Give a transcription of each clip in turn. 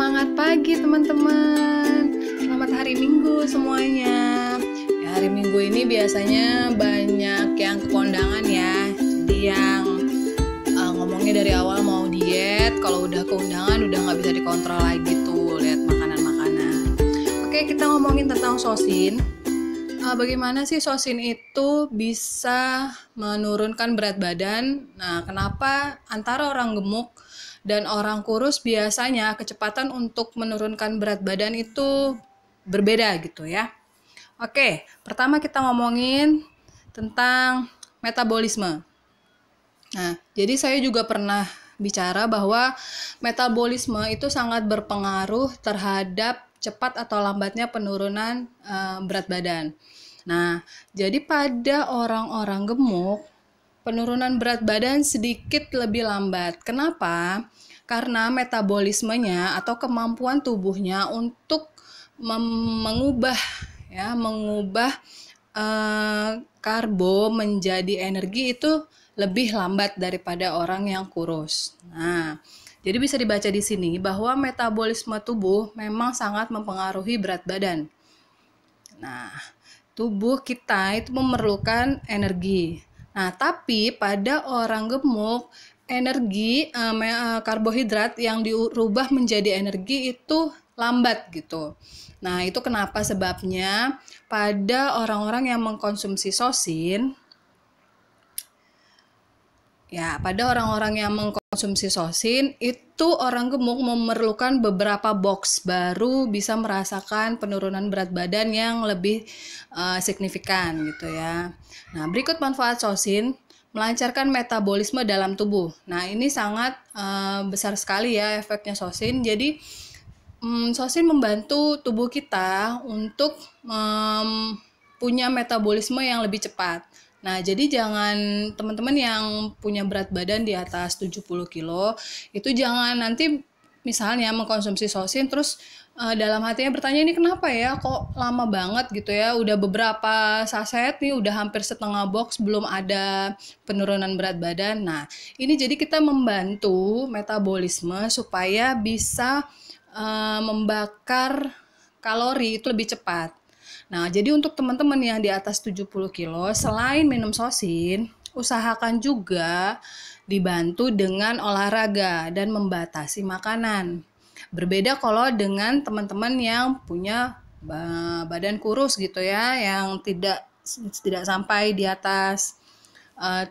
Semangat pagi teman-teman. Selamat hari Minggu semuanya. Ya, hari Minggu ini biasanya banyak yang kekondangan ya. Jadi yang uh, ngomongnya dari awal mau diet, kalau udah keundangan udah nggak bisa dikontrol lagi tuh lihat makanan-makanan. Oke, kita ngomongin tentang sosin uh, bagaimana sih sosin itu bisa menurunkan berat badan? Nah, kenapa antara orang gemuk dan orang kurus biasanya kecepatan untuk menurunkan berat badan itu berbeda gitu ya? Oke, pertama kita ngomongin tentang metabolisme. Nah, jadi saya juga pernah bicara bahwa metabolisme itu sangat berpengaruh terhadap cepat atau lambatnya penurunan e, berat badan. Nah, jadi pada orang-orang gemuk, penurunan berat badan sedikit lebih lambat. Kenapa? Karena metabolismenya atau kemampuan tubuhnya untuk mengubah ya, mengubah e, karbo menjadi energi itu lebih lambat daripada orang yang kurus. Nah, jadi bisa dibaca di sini bahwa metabolisme tubuh memang sangat mempengaruhi berat badan. Nah, tubuh kita itu memerlukan energi. Nah, tapi pada orang gemuk energi eh, eh, karbohidrat yang diubah menjadi energi itu lambat gitu. Nah, itu kenapa sebabnya pada orang-orang yang mengkonsumsi sosin Ya, pada orang-orang yang mengkonsumsi sosin, itu orang gemuk memerlukan beberapa box baru bisa merasakan penurunan berat badan yang lebih uh, signifikan gitu ya. Nah, berikut manfaat sosin melancarkan metabolisme dalam tubuh. Nah, ini sangat uh, besar sekali ya efeknya sosin. Jadi um, sosin membantu tubuh kita untuk um, punya metabolisme yang lebih cepat Nah, jadi jangan teman-teman yang punya berat badan di atas 70 kilo, itu jangan nanti misalnya mengkonsumsi sosin terus uh, dalam hatinya bertanya ini kenapa ya kok lama banget gitu ya udah beberapa saset nih udah hampir setengah box belum ada penurunan berat badan nah ini jadi kita membantu metabolisme supaya bisa uh, membakar kalori itu lebih cepat Nah, jadi untuk teman-teman yang di atas 70 kilo, selain minum sosin, usahakan juga dibantu dengan olahraga dan membatasi makanan. Berbeda kalau dengan teman-teman yang punya badan kurus gitu ya, yang tidak tidak sampai di atas eh, uh,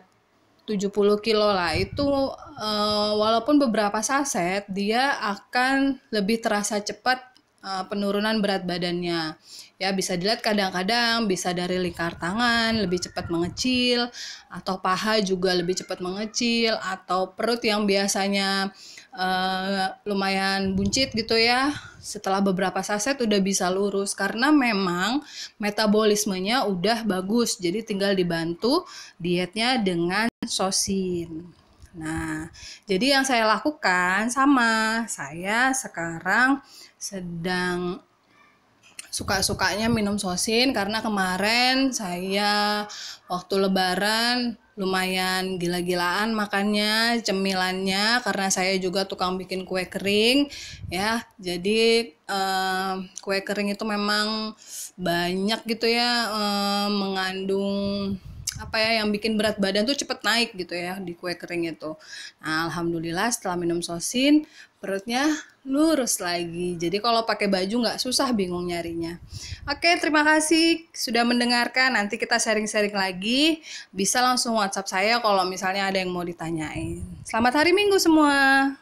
70 kilo lah itu uh, walaupun beberapa saset dia akan lebih terasa cepat Eh, penurunan berat badannya. Ya, bisa dilihat kadang-kadang bisa dari lingkar tangan lebih cepat mengecil atau paha juga lebih cepat mengecil atau perut yang biasanya uh, lumayan buncit gitu ya. Setelah beberapa saset udah bisa lurus karena memang metabolismenya udah bagus. Jadi tinggal dibantu dietnya dengan sosin. Nah, jadi yang saya lakukan sama. Saya sekarang sedang suka-sukanya minum sosin karena kemarin saya waktu lebaran lumayan gila-gilaan makannya, cemilannya karena saya juga tukang bikin kue kering ya. Jadi eh, kue kering itu memang banyak gitu ya eh, mengandung apa ya yang bikin berat badan tuh cepet naik gitu ya di kue kering itu. Nah, alhamdulillah setelah minum sosin perutnya lurus lagi. Jadi kalau pakai baju nggak susah bingung nyarinya. Oke, terima kasih sudah mendengarkan. Nanti kita sharing-sharing lagi. Bisa langsung WhatsApp saya kalau misalnya ada yang mau ditanyain. Selamat hari Minggu semua.